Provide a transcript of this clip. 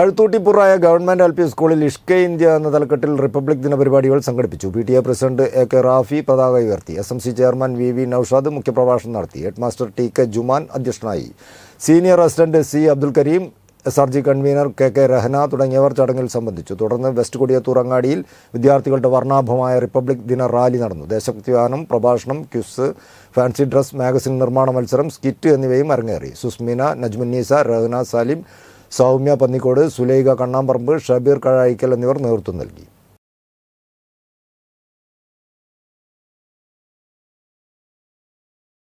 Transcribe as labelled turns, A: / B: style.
A: കഴുത്തൂട്ടിപ്പുറായ government L P സ്കൂളിൽ ഇഷ്ക India എന്ന തലക്കെട്ടിൽ റിപ്പബ്ലിക് ദിന പരിപാടികൾ സംഘടിപ്പിച്ചു P T A president A K Rafi പതാക ഉയർത്തി S M C chairman V V Noushad മുഖ്യപ്രഭാഷണം നടത്തി head master T K Juman അധ്യക്ഷനായി senior assistant C Abdul Kareem S R G convener K K Rahana തുടങ്ങിയവർ ചടങ്ങിൽ സംബന്ധിച്ചു തുടർന്ന് വെസ്റ്റ് കൊടിയത്തൂർ അങ്ങാടിയിൽ വിദ്യാർത്ഥികളുടെ വർണ്ണാഭമായ റിപ്പബ്ലിക് ദിന റാലി നടന്നു ദേശഭക്തിഗാനം പ്രഭാഷണം ക്യുസ് ഫാൻസി ഡ്രസ് മാഗസിൻ നിർമ്മാണ മത്സരം സ്കിറ്റ് എന്നിവയും അരങ്ങേറി സുസ്മിന നജ്മുന്നീസ രഹന സാലിം സൗമ്യ പന്നിക്കോട് സുലൈഖ കണ്ണാമ്പറമ്പ് ഷബീർ കഴായിക്കൽ എന്നിവർ നേതൃത്വം നൽകി